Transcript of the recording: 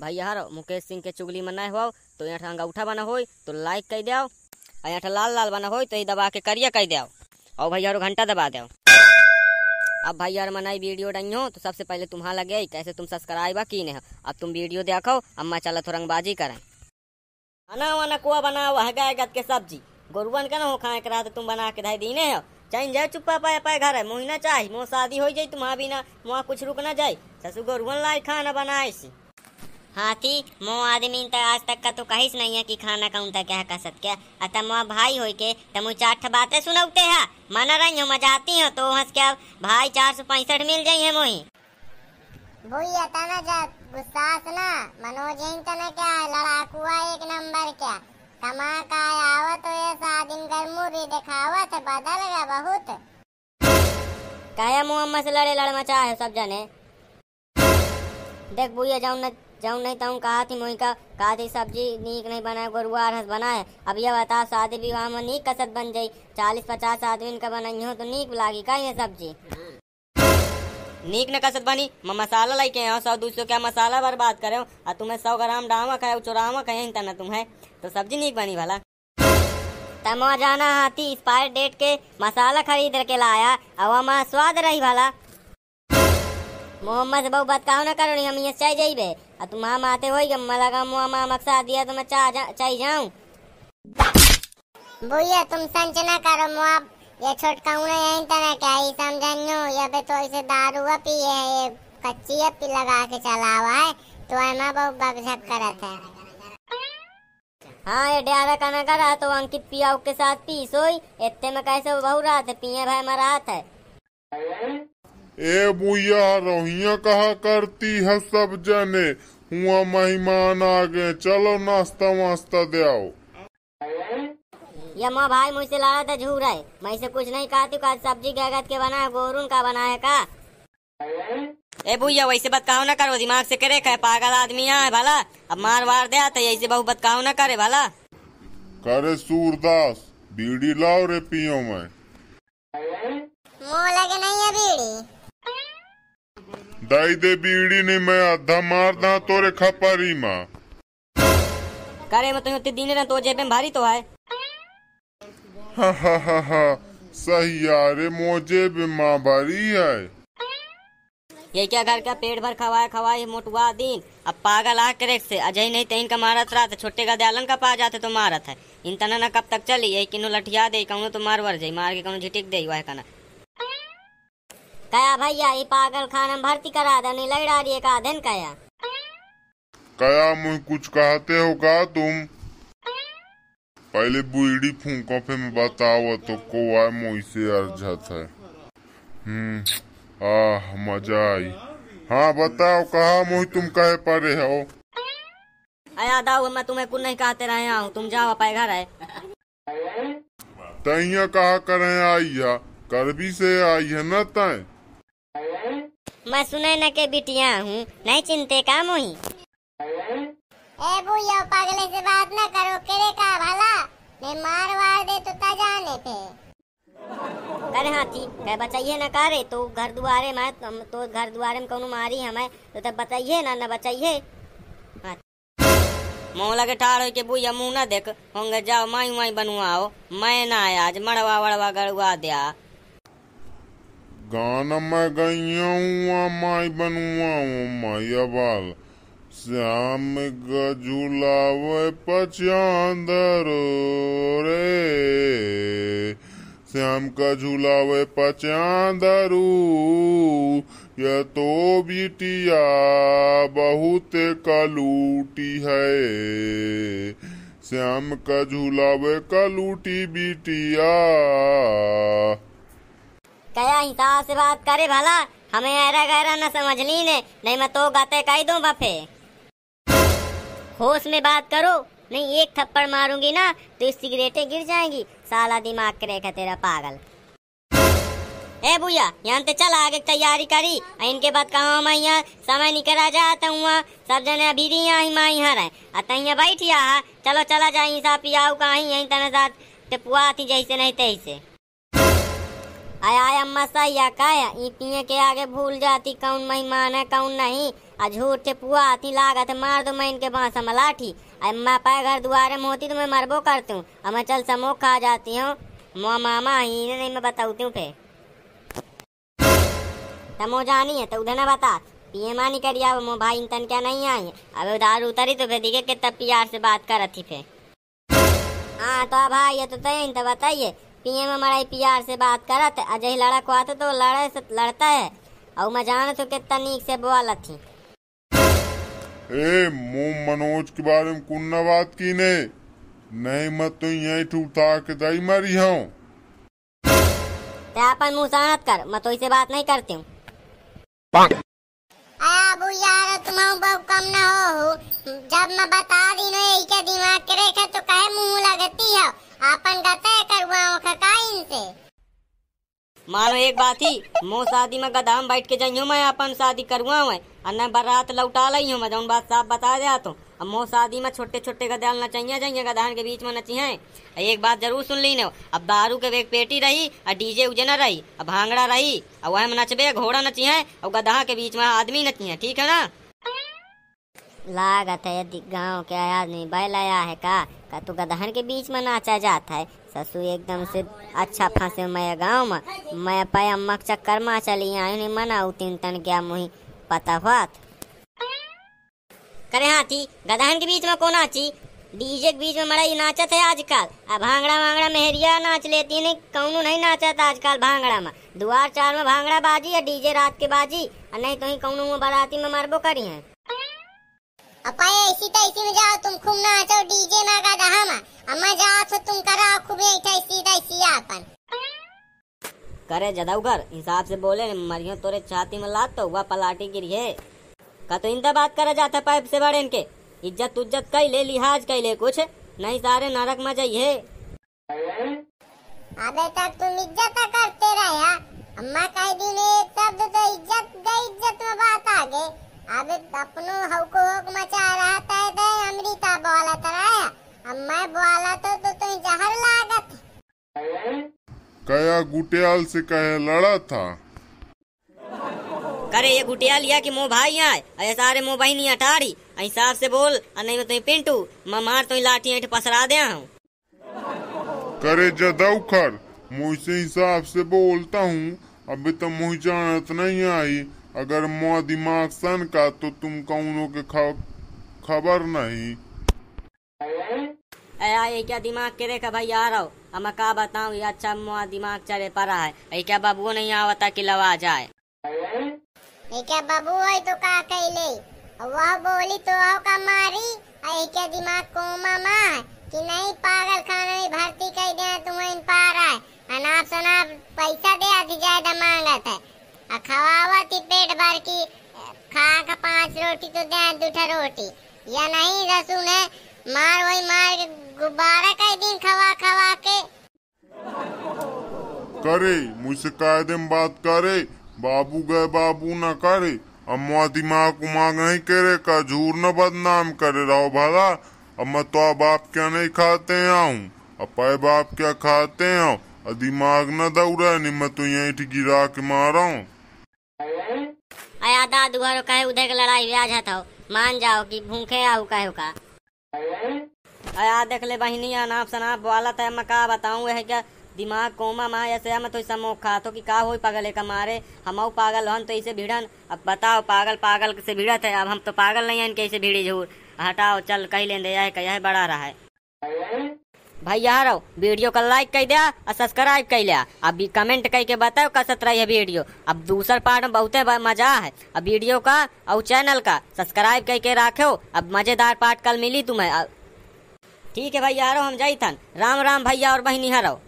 भाई यार मुकेश सिंह के चुगली में नहीं हो तो यहाँ अंगूठा बना हो तो लाइक कर दो और यहाँ लाल लाल बना हो तो ये दबा के करिए कर दो और भाई यार घंटा दबा दो अब भाई यार मनाई वीडियो डाई हो तो सबसे पहले तुम्हारा लगे कैसे तुम सब्सक्राइब की नहीं अब तुम वीडियो देखो अम्मा चला तो रंगबाजी करें खाना वाना कुआ बना बनाओ हगा गद के सब्जी गोरुबन का ना हो खाए करा तो तुम बना के धाई दीने हो चाहे जाए चुप्पा पाए पाए घर है मुहिना चाहे मुँह शादी हो जाए तुम्हारा तो बिना वहाँ कुछ रुकना जाए ससुर गोरुबन लाए खाना बनाए सी हाथी मो आदमी त आज तक का तो कहिस नहीं है कि खाना कौन त क्या कसत क्या अतः मो भाई होई के तमु चार बातें सुनौते है मन रही मजाती हो तो हंस के भाई चार सौ पैंसठ मिल जाई है मोही भूया तना गुस्सास ना मनोज क्या लड़ाकुआ एक नंबर क्या तमा का आवत तो ये दिखावत तो बदल गया बहुत काया मुहम्मद से लड़े लड़ मचा है सब जने देख भूया जाऊं ना जाऊँ नहीं तऊँ कहा थी मोई का कहा थी सब्जी नीक नहीं बनाए गुरुआ रस बनाए अब यह बता शादी विवाह में नीक कसर बन जाई चालीस पचास आदमी का बनाई हो तो नीक लागी का ये सब्जी नीक न कसर बनी मैं मसाला लाई के आओ सौ दूसरों क्या मसाला बर्बाद करे और तुम्हें सौ ग्राम डामक है चुरामक है तना तुम्हें तो सब्जी नीक बनी भला तमो जाना हाथी एक्सपायर डेट के मसाला खरीद के लाया अब हमारा स्वाद रही भला मोहम्मद बहू बतकाओ ना करो हम ये चाहे जाइए अब तुम तो माँ माते वही गम्मा लगा मुआ माँ मकसा दिया तो मैं चाह जा, चाह जाऊं भैया तुम संचना करो मुआ ये छोटका छोटकाऊ ना यहीं तना क्या ही समझनो ये पे तो इसे दारू का पिए है ये कच्ची है पी लगा के चला हुआ है तो है एमा बहुत बगझक करत है हाँ ये डेरे का ना करा तो अंकित पिया के साथ पी सोई इतने में कैसे बहु रात पिए भाई मरात है ए बुआ रोहिया कहा करती है सब जने हुआ मेहमान आ गए चलो नाश्ता वास्ता दयाओ यमा भाई मुझसे लड़ा था झूठ रहे मैं से कुछ नहीं कहती का सब्जी गैगत के बना है गोरून का बना है का ए भूया वैसे बतकाओ ना करो दिमाग से करे कहे पागल आदमी है भला अब मार वार दे आते तो ऐसे बहुत बतकाओ ना करे भला करे सूरदास बीड़ी लाओ रे पियो मैं दाई दे बीड़ी नी मैं आधा मार दा तोरे खपारी माँ करे मैं तुम्हें दीने ना तो जेब में भारी तो है हा हा हा हा सही यारे मोजे भी माँ भारी है ये क्या घर का पेट भर खवाए खवाए मोटवा दिन अब पागल आ करे से अजय नहीं तेन तो का मारत रहा था छोटे का दयालन का पा जाते तो मारत है इन तना ना कब तक चली यही किनो लठिया दे कहूँ तो मार वर जाई मार के कहूँ झिटिक दे वह कना कया भैया ये पागल खाना भर्ती करा दनी लड़ा रही का आधन कया कया मुझे कुछ कहते हो का तुम पहले बुईडी फूको फिर मैं बताओ तो कोआ मोई से अर्जत है हम्म आह मजा आई हाँ बताओ कहा मुझे तुम कहे पड़े हो आया दाऊ मैं तुम्हें कुछ नहीं कहते रहे हूँ तुम जाओ पाए घर है तैया कहा करे आई है भी से आई है ना तय मैं सुने न के बिटिया हूँ नहीं चिंते का मोही ए भूया पागले से बात ना करो केरे का भला ने मार वार दे तो ता जाने थे अरे हाँ थी कह बचाइए ना करे तो घर दुआरे में तो, तो घर दुआरे में कौन मारी हमें तो तब बताइए ना ना बचाइए हाँ मोला के ठाड़ के बुया मुँह ना देख होंगे जाओ माई माई बनवाओ मैं ना आज मड़वा वड़वा गड़वा दिया गाना मैं गैया माई बनुआ माई अबाल श्याम गजुलावे पचांदर रे श्याम का झुलावे पचांदरू य तो बिटिया बहुत कलूटी है श्याम का वे कलूटी बिटिया कया हिसाब से बात करे भला हमें ऐरा गहरा न समझ ली ने नहीं मैं तो गाते कह दूं बफे होश में बात करो नहीं एक थप्पड़ मारूंगी ना तो सिगरेटे गिर जाएंगी साला दिमाग करेगा तेरा पागल ए भूया यहाँ तो चल आगे तैयारी करी इनके बाद कहा मैं यहाँ समय निकला जाता हूँ सब जने अभी भी यहाँ माँ यहाँ रहे तहिया बैठिया चलो चला जाए हिसाब पियाऊ का यहीं तो पुआ थी जैसे नहीं तैसे आया अम्मा सही का ईटिए के आगे भूल जाती कौन मेहमान है कौन नहीं आ झूठ के पुआ आती लागत मार दो मैं इनके बांस मलाठी अम्मा पाए घर दुआरे में होती तो मैं मरबो करती हूँ अब मैं चल समो खा जाती हूँ मोह मामा ही नहीं मैं बताती हूँ फिर समो जानी है तो उधर ना बता पिए मानी करिया मो भाई इन तन क्या नहीं आई अब उधार उतरी तो फिर दिखे कितना प्यार से बात कर करती फिर हाँ तो भाई ये तो तय तो बताइए पीएम हमारा पी आर से बात करत अजय लड़ा को आते तो लड़े से लड़ता है और मैं जान तो कितना नीक से बोला थी ए मोम मनोज के बारे में कुन ना बात की ने नहीं मत तो यही ठूठा के दई मारी हूँ अपन मुँह सानत कर मैं तो इसे बात नहीं करती हूँ बाबू यार तुम बहु कम ना हो जब मैं बता दी ना के दिमाग के रेखा तो कहे मुंह लगती है अपन गते करवा मानो एक बात ही मो शादी में गदाम बैठ के जाइयो मैं अपन शादी करुआ मैं अन्य बारात लौटा लई हूँ मैं जो बात साफ बता दिया तो अब मो शादी में छोटे छोटे गदाल नचैया जाइए गदान के बीच में नची है एक बात जरूर सुन ली नो अब दारू के वेग पेटी रही और डीजे उजे न रही अब भांगड़ा रही और वह में नचबे घोड़ा नची है और गदहा के बीच में आदमी नची है ठीक है ना लागत है यदि गाँव के आदमी बैल आया है का का तू गदहन के बीच में नाचा जाता है ससु एकदम से अच्छा फंसे मैं गाँव में मैं पाया अम्मा चक्कर मा चली आई नहीं मना तीन तन क्या मुही पता बात करे हाथी गदहन के बीच में को नाची डीजे के बीच में मरा ये नाचत है आजकल अब भांगड़ा वांगड़ा मेहरिया नाच लेती नहीं कौन नहीं नाचत आजकल भांगड़ा में दुआर चार में भांगड़ा बाजी या डीजे रात के बाजी और नहीं तो ही कौन में बाराती में मरबो करी है तो में जाओ तुम खूब ना ಇಸಿನ डीजे ತುಮ್ का ಆಚೋ ಡಿಜೆ ನಾಗಾದ ಹಾಮ ಅಮ್ಮ ಜಾತ ತುಮ್ ಕರ ಖುಬೆ ಇಟ ಇಸಿದ ಇಸಿಯ आपन करे जदौगर हिसाब से बोले मरियो तोरे छाती में लात तो हुआ पलाटी गिरी है का तो इंदा बात करा जाता पाइप से बड़े इनके इज्जत उज्जत कई ले लिहाज कई ले कुछ नहीं सारे नरक में जाइए अबे तक तुम इज्जत करते रहे अम्मा कह दी ने शब्द तो इज्जत गई इज्जत में बात आ गई अबे अपनो हौको हौक मचा रहा था दे अमृता बोला था रहा अब मैं बोला तो तो तुम जहर लागत कया गुटियाल से कहे लड़ा था करे ये गुटियालिया कि मो भाई आए अरे सारे मो मुंह बहनी अटारी हिसाब से बोल नहीं तो पिंटू मैं मार तो लाठी ऐठ पसरा दे हूँ करे जदऊ खर मुझसे हिसाब से बोलता हूँ अभी तो मुझे जानत नहीं आई अगर मो दिमाग सन का तो तुम कौनों के खबर नहीं आया ये क्या दिमाग के रेखा भाई आ रहा हूँ हम का बताऊ ये अच्छा मुआ दिमाग चले पड़ा है ये क्या बाबू नहीं आवता कि लवा जाए ये क्या बाबू है तो का कहले वह बोली तो आओ का मारी ये क्या दिमाग को मामा है कि नहीं पागल खाना में भर्ती कर दे तुम्हें रहा है अनाप सनाप पैसा दे अधि ज्यादा मांगत है खावा थी पेट भर की खा का पांच रोटी तो दे दूठा रोटी या नहीं रसू है मार वही मार गुब्बारा का दिन खावा खावा के करे मुझसे कायदे दिन बात करे बाबू गए बाबू न करे अम्मा दिमाग को मांग नहीं करे का झूर न बदनाम करे रहो भला मैं तो अब आप क्या नहीं खाते आऊं अपाए बाप क्या खाते हैं दिमाग न दौड़ा नहीं मैं तो यहीं गिरा के मारा हूँ आयादा घर कहे उधर का लड़ाई ब्याज है तो मान जाओ कि भूखे आऊ कहे का आया देख ले बहनी अनाप शनाप वाला था तो मैं कहा बताऊँ है क्या दिमाग कोमा माँ ऐसे मैं तो ऐसा मौका तो कि का हो पागल है मारे हम पागल हन तो ऐसे भिड़न अब बताओ पागल पागल से भिड़त है अब हम तो पागल नहीं है इनके भिड़ी झूठ हटाओ चल कहीं लेन दे कह बड़ा रहा है भाई यार वीडियो का लाइक कर दिया और सब्सक्राइब कर लिया अभी कमेंट करके बताओ कसत रही है वीडियो अब दूसर पार्ट में बहुत मजा है अब वीडियो का और चैनल का सब्सक्राइब करके रखो अब मजेदार पार्ट कल मिली तुम्हें ठीक है भाई यारो हम जाई थन राम राम भैया और बहनी हरो